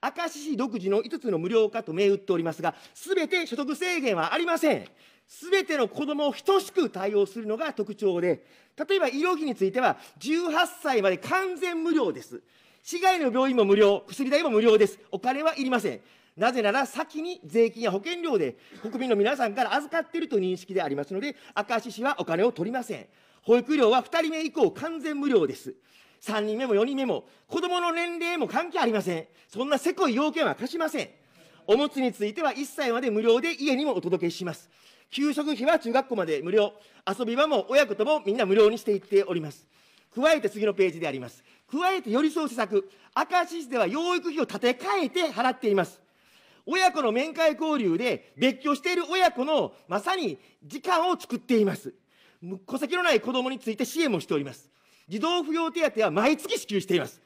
明石市独自の5つの無料化と銘打っておりますが、すべて所得制限はありません。すべての子どもを等しく対応するのが特徴で、例えば医療費については、18歳まで完全無料です。市外の病院も無料、薬代も無料です。お金はいりません。なぜなら先に税金や保険料で国民の皆さんから預かっていると認識でありますので、明石市はお金を取りません。保育料は2人目以降完全無料です。3人目も4人目も、子供の年齢も関係ありません。そんなせこい要件は課しません。おむつについては1歳まで無料で家にもお届けします。給食費は中学校まで無料、遊び場も親子ともみんな無料にしていっております。加えて次のページであります。加えて寄り添う施策、明石市では養育費を立て替えて払っています。親子の面会交流で別居している親子のまさに時間を作っています。戸籍のない子どもについて支援もしております。児童扶養手当は毎月支給しています。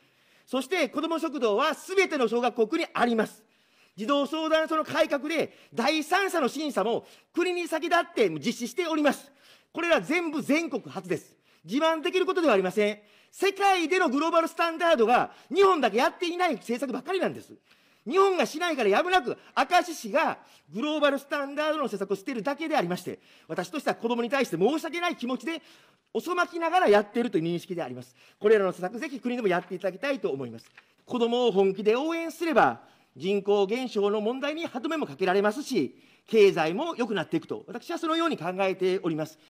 そして子ども食堂はすべての小学校区にあります。児童相談所の改革で第三者の審査も国に先立って実施しております。これら全部全国初です。自慢できることではありません。世界でのグローバルスタンダードが日本だけやっていない政策ばっかりなんです。日本がしないからやむなく、明石市がグローバルスタンダードの施策をしているだけでありまして、私としては子どもに対して申し訳ない気持ちで、遅まきながらやっているという認識であります。これらの施策、ぜひ国でもやっていただきたいと思います。子どもを本気で応援すれば、人口減少の問題に歯止めもかけられますし、経済も良くなっていくと、私はそのように考えております。